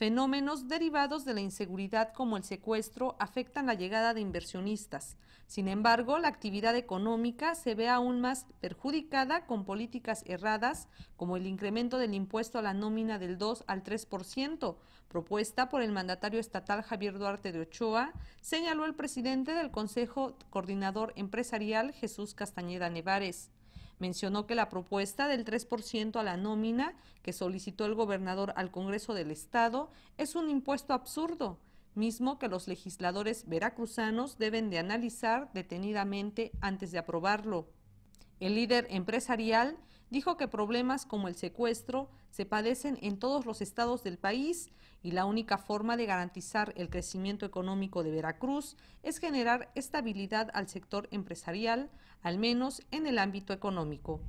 Fenómenos derivados de la inseguridad como el secuestro afectan la llegada de inversionistas. Sin embargo, la actividad económica se ve aún más perjudicada con políticas erradas como el incremento del impuesto a la nómina del 2 al 3%, propuesta por el mandatario estatal Javier Duarte de Ochoa, señaló el presidente del Consejo Coordinador Empresarial Jesús Castañeda Nevares. Mencionó que la propuesta del 3% a la nómina que solicitó el gobernador al Congreso del Estado es un impuesto absurdo, mismo que los legisladores veracruzanos deben de analizar detenidamente antes de aprobarlo. El líder empresarial Dijo que problemas como el secuestro se padecen en todos los estados del país y la única forma de garantizar el crecimiento económico de Veracruz es generar estabilidad al sector empresarial, al menos en el ámbito económico.